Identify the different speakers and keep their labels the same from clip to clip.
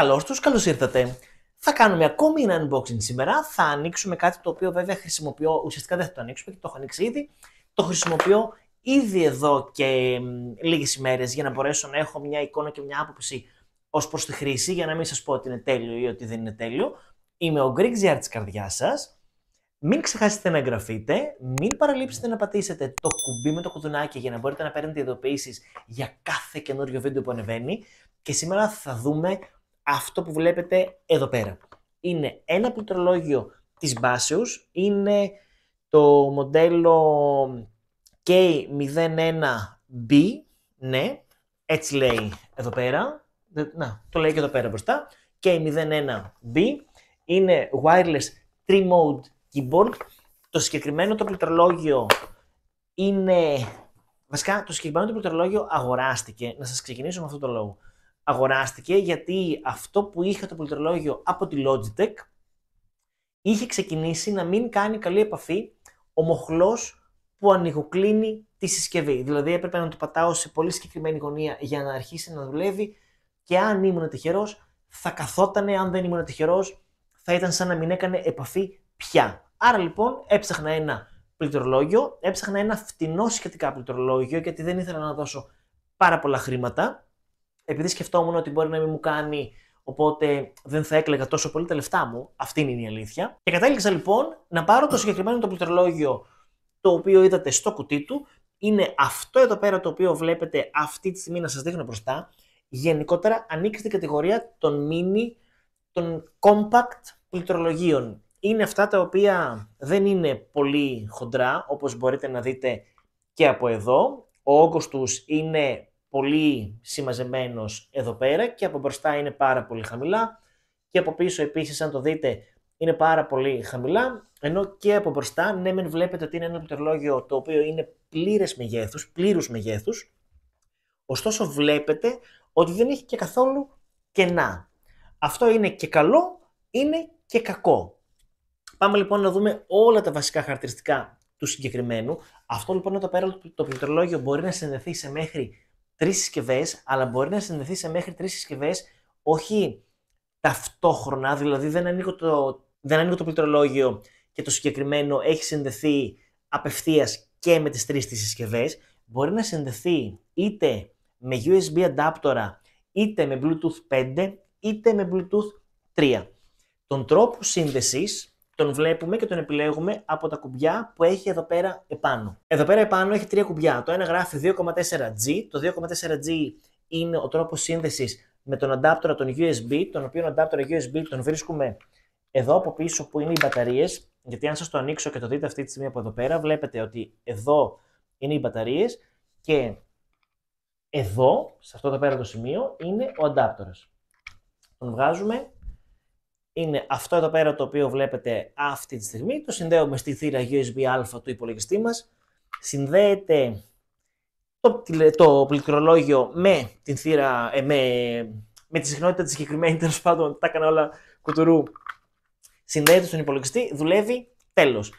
Speaker 1: Καλώς τους, καλώς ήρθατε. Θα κάνουμε ακόμη ένα unboxing σήμερα. Θα ανοίξουμε κάτι το οποίο βέβαια χρησιμοποιώ. Ουσιαστικά δεν θα το ανοίξουμε και το έχω ανοίξει ήδη. Το χρησιμοποιώ ήδη εδώ και λίγες ημέρες για να μπορέσω να έχω μια εικόνα και μια άποψη ως προς τη χρήση. Για να μην σας πω ότι είναι τέλειο ή ότι δεν είναι τέλειο. Είμαι ο Greek GR της καρδιάς σας. Μην ξεχάσετε να εγγραφείτε, μην παραλείψετε να πατήσετε το κουμπί με το κουδουνάκι για να μπορείτε να παίρνετε ειδοποιήσεις για κάθε καινούριο βίντεο που ανεβαίνει και σήμερα θα δούμε αυτό που βλέπετε εδώ πέρα. Είναι ένα πληκτρολόγιο της Μπάσεου, είναι το μοντέλο K01B, ναι, έτσι λέει εδώ πέρα, να, το λέει και εδώ πέρα μπροστά, K01B, είναι wireless 3-mode keyboard, το συγκεκριμένο το πληκτρολόγιο είναι, βασικά το συγκεκριμένο το πληκτρολόγιο αγοράστηκε, να σας ξεκινήσω με αυτό το λόγο αγοράστηκε γιατί αυτό που είχε το πληκτρολόγιο από τη Logitech είχε ξεκινήσει να μην κάνει καλή επαφή ο μοχλός που ανοιγοκλίνει τη συσκευή. Δηλαδή έπρεπε να το πατάω σε πολύ συγκεκριμένη γωνία για να αρχίσει να δουλεύει και αν ήμουν τυχερός, θα καθότανε, αν δεν ήμουν τυχερός, θα ήταν σαν να μην έκανε επαφή πια. Άρα λοιπόν έψαχνα ένα πληκτρολόγιο, έψαχνα ένα φτηνό σχετικά πληκτρολόγιο γιατί δεν ήθελα να δώσω πάρα πολλά χρήματα επειδή σκεφτόμουν ότι μπορεί να μην μου κάνει, οπότε δεν θα έκλεγα τόσο πολύ τα λεφτά μου. Αυτή είναι η αλήθεια. Και κατάληξα λοιπόν να πάρω το συγκεκριμένο το πληκτρολόγιο το οποίο είδατε στο κουτί του. Είναι αυτό εδώ πέρα το οποίο βλέπετε αυτή τη στιγμή να σας δείχνω μπροστά. Γενικότερα ανήκει στην κατηγορία των mini, των compact πληκτρολογίων. Είναι αυτά τα οποία δεν είναι πολύ χοντρά, όπως μπορείτε να δείτε και από εδώ. Ο όγκος τους είναι πολύ συμμαζεμένος εδώ πέρα και από μπροστά είναι πάρα πολύ χαμηλά και από πίσω επίσης αν το δείτε είναι πάρα πολύ χαμηλά ενώ και από μπροστά ναι μεν βλέπετε ότι είναι ένα πληκτρολόγιο το οποίο είναι πλήρες μεγέθους, πλήρους μεγέθους ωστόσο βλέπετε ότι δεν έχει και καθόλου κενά. Αυτό είναι και καλό, είναι και κακό. Πάμε λοιπόν να δούμε όλα τα βασικά χαρακτηριστικά του συγκεκριμένου. Αυτό λοιπόν εδώ πέρα το πληκτρολόγιο μπορεί να συνδεθεί σε μέχρι τρεις συσκευές, αλλά μπορεί να συνδεθεί σε μέχρι τρεις συσκευές, όχι ταυτόχρονα, δηλαδή δεν ανοίγω το, δεν ανοίγω το πληκτρολόγιο και το συγκεκριμένο έχει συνδεθεί απευθείας και με τις τρεις τις συσκευές, μπορεί να συνδεθεί είτε με USB adapter, είτε με Bluetooth 5, είτε με Bluetooth 3. Τον τρόπο σύνδεσης τον βλέπουμε και τον επιλέγουμε από τα κουμπιά που έχει εδώ πέρα επάνω. Εδώ πέρα επάνω έχει τρία κουμπιά. Το ένα γράφει 2,4G. Το 2,4G είναι ο τρόπος σύνδεσης με τον αντάπτορα των USB, τον οποίο αντάπτορα USB τον βρίσκουμε εδώ από πίσω που είναι οι μπαταρίες. Γιατί αν σας το ανοίξω και το δείτε αυτή τη στιγμή από εδώ πέρα, βλέπετε ότι εδώ είναι οι μπαταρίες και εδώ, σε αυτό το πέρα το σημείο, είναι ο adapter. Τον βγάζουμε είναι αυτό εδώ πέρα το οποίο βλέπετε αυτή τη στιγμή. Το συνδέουμε στη θύρα USB α του υπολογιστή μας. Συνδέεται το, το πληκτρολόγιο με την θύρα, ε, με, με τη συχνότητα της συγκεκριμένη, τέλος πάντων, τα έκανα όλα κουτουρού. Συνδέεται στον υπολογιστή, δουλεύει, τέλος.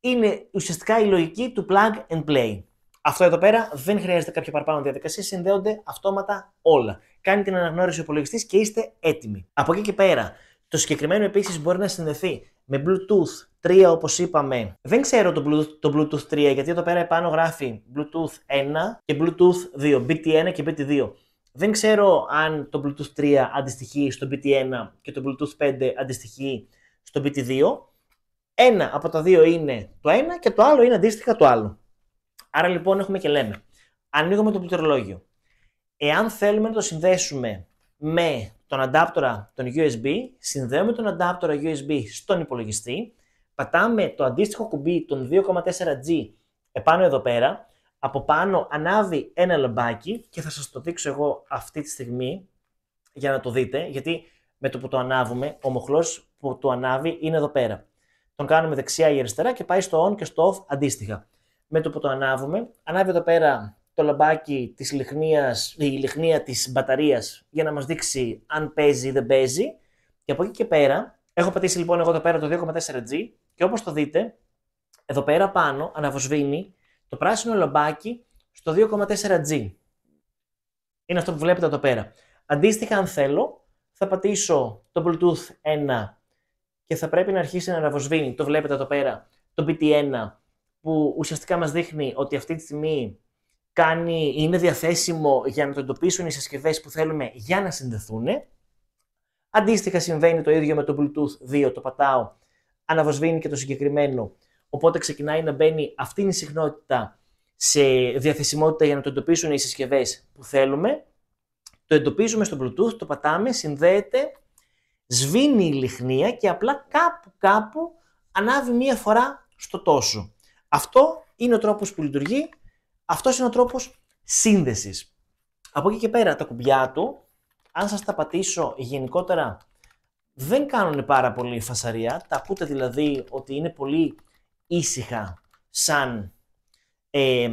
Speaker 1: Είναι ουσιαστικά η λογική του plug and play. Αυτό εδώ πέρα δεν χρειάζεται κάποια παραπάνω διαδικασία, συνδέονται αυτόματα όλα. Κάνει την αναγνώριση ο υπολογιστής και είστε έτοιμοι. Από εκεί και πέρα, το συγκεκριμένο επίσης μπορεί να συνδεθεί με Bluetooth 3 όπως είπαμε. Δεν ξέρω το Bluetooth, το Bluetooth 3 γιατί εδώ πέρα επάνω γράφει Bluetooth 1 και Bluetooth 2, BT1 και BT2. Δεν ξέρω αν το Bluetooth 3 αντιστοιχεί στο BT1 και το Bluetooth 5 αντιστοιχεί στο BT2. Ένα από τα δύο είναι το ένα και το άλλο είναι αντίστοιχα το άλλο. Άρα λοιπόν έχουμε και λέμε. Ανοίγουμε το πληκτρολόγιο. Εάν θέλουμε να το συνδέσουμε με τον αντάπτορα τον USB, συνδέουμε τον αντάπτορα USB στον υπολογιστή, πατάμε το αντίστοιχο κουμπί των 2,4G επάνω εδώ πέρα, από πάνω ανάβει ένα λαμπάκι και θα σας το δείξω εγώ αυτή τη στιγμή για να το δείτε, γιατί με το που το ανάβουμε, ο μοχλός που το ανάβει είναι εδώ πέρα. Τον κάνουμε δεξιά ή αριστερά και πάει στο on και στο off αντίστοιχα. Με το που το ανάβουμε, ανάβει εδώ πέρα το λαμπάκι της λιχνίας, η λιχνία της μπαταρίας για να μας δείξει αν παίζει ή δεν παίζει. Και από εκεί και πέρα, έχω πατήσει λοιπόν εγώ το πέρα το 2,4G και όπως το δείτε, εδώ πέρα πάνω αναβοσβήνει το πράσινο λαμπάκι στο 2,4G. Είναι αυτό που βλέπετε εδώ πέρα. Αντίστοιχα, αν θέλω, θα πατήσω το Bluetooth 1 και θα πρέπει να αρχίσει να αναβοσβήνει. Το βλέπετε εδώ πέρα, το BT1 που ουσιαστικά μας δείχνει ότι αυτή τη στιγμή κάνει, είναι διαθέσιμο για να το εντοπίσουν οι συσκευές που θέλουμε για να συνδεθούν. Αντίστοιχα συμβαίνει το ίδιο με το Bluetooth 2, το πατάω, αναβοσβήνει και το συγκεκριμένο, οπότε ξεκινάει να μπαίνει αυτή η συχνότητα σε διαθεσιμότητα για να το εντοπίσουν οι συσκευές που θέλουμε. Το εντοπίζουμε στο Bluetooth, το πατάμε, συνδέεται, σβήνει η λιχνία και απλά κάπου κάπου ανάβει μία φορά στο τόσο. Αυτό είναι ο τρόπος που λειτουργεί αυτός είναι ο τρόπος σύνδεσης. Από εκεί και πέρα, τα κουμπιά του, αν σας τα πατήσω γενικότερα, δεν κάνουν πάρα πολύ φασαρία. Τα ακούτε δηλαδή ότι είναι πολύ ήσυχα σαν ε,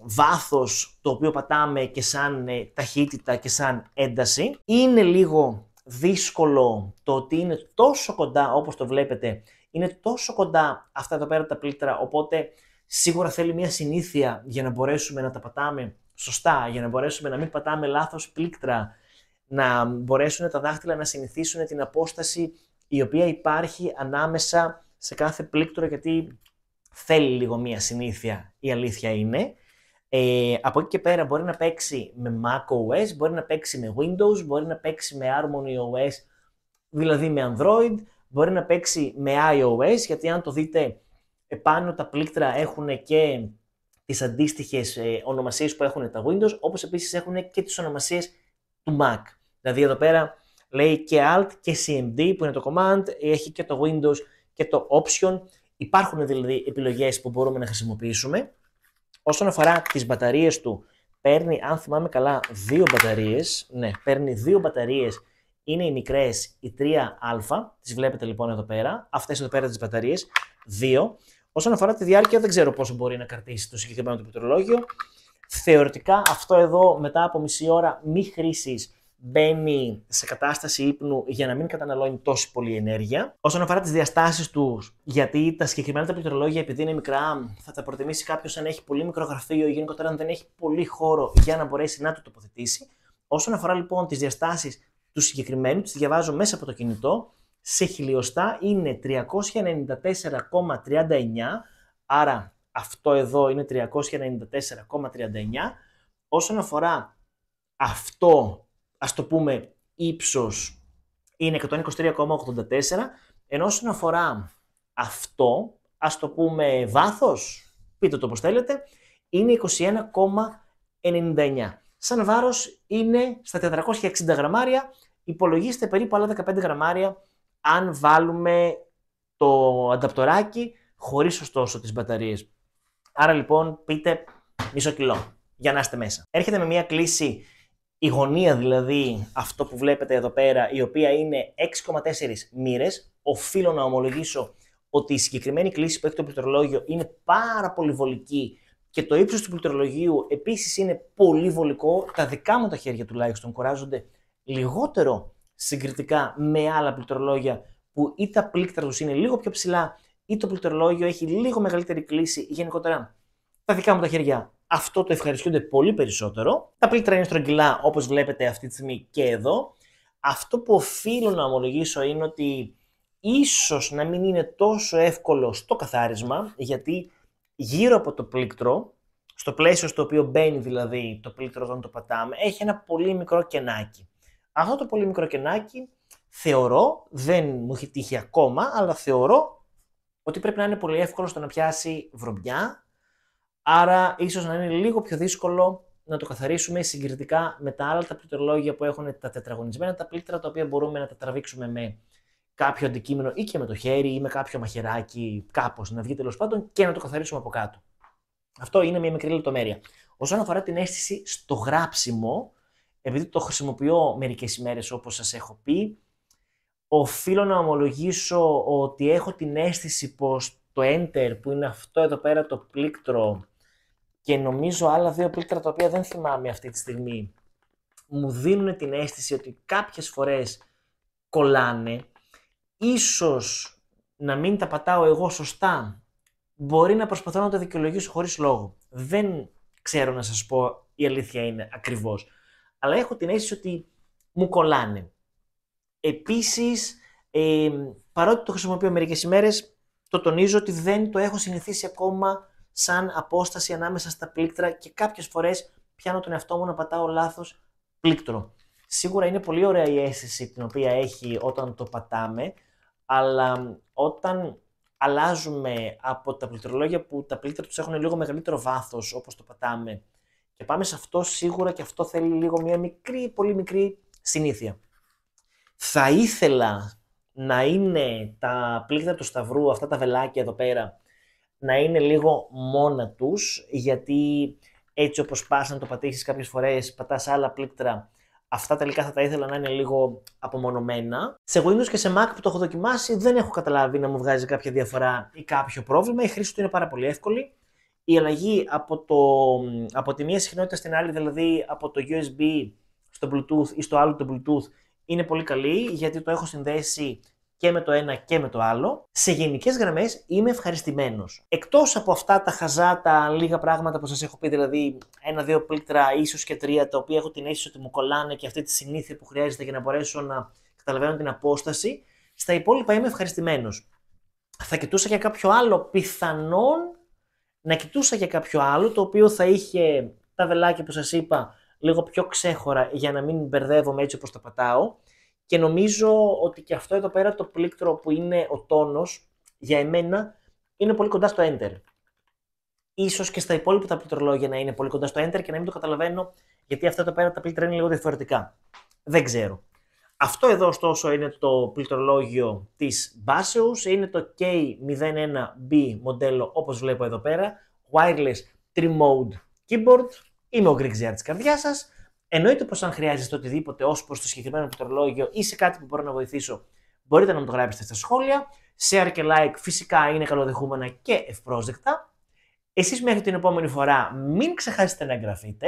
Speaker 1: βάθος το οποίο πατάμε και σαν ε, ταχύτητα και σαν ένταση. Είναι λίγο δύσκολο το ότι είναι τόσο κοντά όπως το βλέπετε, είναι τόσο κοντά αυτά τα πέρα τα πλήττρα οπότε Σίγουρα θέλει μια συνήθεια για να μπορέσουμε να τα πατάμε σωστά, για να μπορέσουμε να μην πατάμε λάθος πλήκτρα, να μπορέσουν τα δάχτυλα να συνηθίσουν την απόσταση η οποία υπάρχει ανάμεσα σε κάθε πλήκτρο, γιατί θέλει λίγο μία συνήθεια, η αλήθεια είναι. Ε, από εκεί και πέρα μπορεί να παίξει με macOS, μπορεί να παίξει με Windows, μπορεί να παίξει με OS, δηλαδή με Android, μπορεί να παίξει με iOS, γιατί αν το δείτε Επάνω τα πλήκτρα έχουν και τις αντίστοιχες ε, ονομασίες που έχουν τα Windows, όπως επίσης έχουν και τις ονομασίες του Mac. Δηλαδή εδώ πέρα λέει και Alt και CMD που είναι το command, έχει και το Windows και το Option. Υπάρχουν δηλαδή επιλογές που μπορούμε να χρησιμοποιήσουμε. Όσον αφορά τις μπαταρίες του, παίρνει, αν θυμάμαι καλά, δύο μπαταρίες. Ναι, παίρνει δύο μπαταρίες, είναι οι μικρές οι 3α, Τις βλέπετε λοιπόν εδώ πέρα, αυτές εδώ πέρα τις μπαταρίες, δύο. Όσον αφορά τη διάρκεια, δεν ξέρω πόσο μπορεί να κρατήσει το συγκεκριμένο το πληκτρολόγιο. Θεωρητικά, αυτό εδώ μετά από μισή ώρα μη χρήσης μπαίνει σε κατάσταση ύπνου για να μην καταναλώνει τόση πολύ ενέργεια. Όσον αφορά τις διαστάσεις τους, γιατί τα συγκεκριμένα τα πληκτρολόγια, επειδή είναι μικρά, θα τα προτιμήσει κάποιος αν έχει πολύ μικρό γραφείο ή γενικότερα αν δεν έχει πολύ χώρο για να μπορέσει να το τοποθετήσει. Όσον αφορά λοιπόν τις διαστάσεις του συγκεκριμένου, τις διαβάζω μέσα από το κινητό, σε χιλιοστά είναι 394,39, άρα αυτό εδώ είναι 394,39. Όσον αφορά αυτό, ας το πούμε ύψος είναι 123,84, ενώ όσον αφορά αυτό, ας το πούμε βάθος, πείτε το όπως θέλετε, είναι 21,99. Σαν βάρος είναι στα 460 γραμμάρια, υπολογίστε περίπου άλλα 15 γραμμάρια αν βάλουμε το ανταπτοράκι χωρίς ωστόσο τις μπαταρίες. Άρα λοιπόν πείτε μισό κιλό για να είστε μέσα. Έρχεται με μια κλίση η γωνία δηλαδή αυτό που βλέπετε εδώ πέρα η οποία είναι 6,4 μοίρες. Οφείλω να ομολογήσω ότι η συγκεκριμένη κλίση που έχει το πληκτρολόγιο είναι πάρα πολύ βολική και το ύψος του πληκτρολογίου επίσης είναι πολύ βολικό. Τα δικά μου τα χέρια τουλάχιστον κουράζονται λιγότερο συγκριτικά με άλλα πληκτρολόγια που ή τα πλήκτρα τους είναι λίγο πιο ψηλά ή το πληκτρολόγιο έχει λίγο μεγαλύτερη κλίση γενικότερα. Τα δικά μου τα χέρια αυτό το ευχαριστούνται πολύ περισσότερο. Τα πλήκτρα είναι στρογγυλά όπως βλέπετε αυτή τη στιγμή και εδώ. Αυτό που οφείλω να ομολογήσω είναι ότι ίσως να μην είναι τόσο εύκολο στο καθάρισμα γιατί γύρω από το πλήκτρο, στο πλαίσιο στο οποίο μπαίνει δηλαδή το πλήκτρο όταν το πατάμε, έχει ένα πολύ μικρό κενάκι. Αυτό το πολύ μικρό κενάκι θεωρώ, δεν μου έχει τύχει ακόμα, αλλά θεωρώ ότι πρέπει να είναι πολύ εύκολο στο να πιάσει βρωμιά, άρα ίσως να είναι λίγο πιο δύσκολο να το καθαρίσουμε συγκριτικά με τα άλλα τα πληκτρολόγια που έχουν τα τετραγωνισμένα, τα πλήκτρα τα οποία μπορούμε να τα τραβήξουμε με κάποιο αντικείμενο ή και με το χέρι ή με κάποιο μαχαιράκι κάπως να βγει τέλος πάντων και να το καθαρίσουμε από κάτω. Αυτό είναι μια μικρή λεπτομέρεια. Όσον αφορά την αίσθηση στο γράψιμο, επειδή το χρησιμοποιώ μερικές ημέρες όπως σας έχω πει, οφείλω να ομολογήσω ότι έχω την αίσθηση πως το enter που είναι αυτό εδώ πέρα το πλήκτρο και νομίζω άλλα δύο πλήκτρα τα οποία δεν θυμάμαι αυτή τη στιγμή μου δίνουν την αίσθηση ότι κάποιες φορές κολλάνε, ίσως να μην τα πατάω εγώ σωστά, μπορεί να προσπαθώ να το δικαιολογήσω χωρίς λόγο. Δεν ξέρω να σας πω η αλήθεια είναι ακριβώς αλλά έχω την αίσθηση ότι μου κολλάνε. Επίσης, παρότι το χρησιμοποιώ μερικές ημέρες, το τονίζω ότι δεν το έχω συνηθίσει ακόμα σαν απόσταση ανάμεσα στα πλήκτρα και κάποιες φορές πιάνω τον εαυτό μου να πατάω λάθος πλήκτρο. Σίγουρα είναι πολύ ωραία η αίσθηση την οποία έχει όταν το πατάμε, αλλά όταν αλλάζουμε από τα πληκτρολόγια που τα πλήκτρα τους έχουν λίγο μεγαλύτερο βάθος όπως το πατάμε και πάμε σε αυτό σίγουρα και αυτό θέλει λίγο μια μικρή, πολύ μικρή συνήθεια. Θα ήθελα να είναι τα πλήκτρα του Σταυρού, αυτά τα βελάκια εδώ πέρα, να είναι λίγο μόνα τους, γιατί έτσι όπως πας να το πατήσεις κάποιες φορές, πατάς άλλα πλήκτρα, αυτά τελικά θα τα ήθελα να είναι λίγο απομονωμένα. Σε Windows και σε Mac που το έχω δοκιμάσει, δεν έχω καταλάβει να μου βγάζει κάποια διαφορά ή κάποιο πρόβλημα. Η χρήση του είναι πάρα πολύ εύκολη η αλλαγή από, το, από τη μία συχνότητα στην άλλη, δηλαδή από το USB στο Bluetooth ή στο άλλο το Bluetooth, είναι πολύ καλή γιατί το έχω συνδέσει και με το ένα και με το άλλο. Σε γενικές γραμμές είμαι ευχαριστημένος. Εκτός από αυτά τα χαζά, λίγα πράγματα που σας έχω πει, δηλαδή ένα-δύο πλήκτρα, ίσως και τρία, τα οποία έχω την αίσθηση ότι μου κολλάνε και αυτή τη συνήθεια που χρειάζεται για να μπορέσω να καταλαβαίνω την απόσταση, στα υπόλοιπα είμαι ευχαριστημένος. Θα κοιτούσα για κάποιο άλλο πιθανόν να κοιτούσα για κάποιο άλλο το οποίο θα είχε τα βελάκια που σας είπα λίγο πιο ξέχωρα για να μην μπερδεύομαι έτσι όπως τα πατάω και νομίζω ότι και αυτό εδώ πέρα το πλήκτρο που είναι ο τόνος για εμένα είναι πολύ κοντά στο Enter. Ίσως και στα υπόλοιπα τα πληκτρολόγια να είναι πολύ κοντά στο Enter και να μην το καταλαβαίνω γιατί αυτά εδώ πέρα τα πλήκτρα είναι λίγο διαφορετικά. Δεν ξέρω. Αυτό εδώ ωστόσο είναι το πληκτρολόγιο της Baseus, είναι το K01B μοντέλο όπως βλέπω εδώ πέρα, wireless 3 mode keyboard, είμαι ο Greek Zia της καρδιάς σας, εννοείται πως αν χρειάζεστε οτιδήποτε ως προς το συγκεκριμένο πληκτρολόγιο ή σε κάτι που μπορώ να βοηθήσω, μπορείτε να μου το γράψετε στα σχόλια, share και like φυσικά είναι καλοδεχούμενα και ευπρόσδεκτα. Εσείς μέχρι την επόμενη φορά μην ξεχάσετε να εγγραφείτε,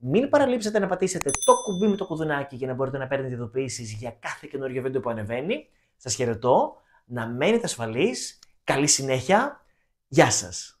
Speaker 1: μην παραλείψετε να πατήσετε το κουμπί με το κουδουνάκι για να μπορείτε να παίρνετε ειδοποιήσεις για κάθε καινούργιο βίντεο που ανεβαίνει. Σας χαιρετώ, να μένετε ασφαλείς, καλή συνέχεια, γεια σας!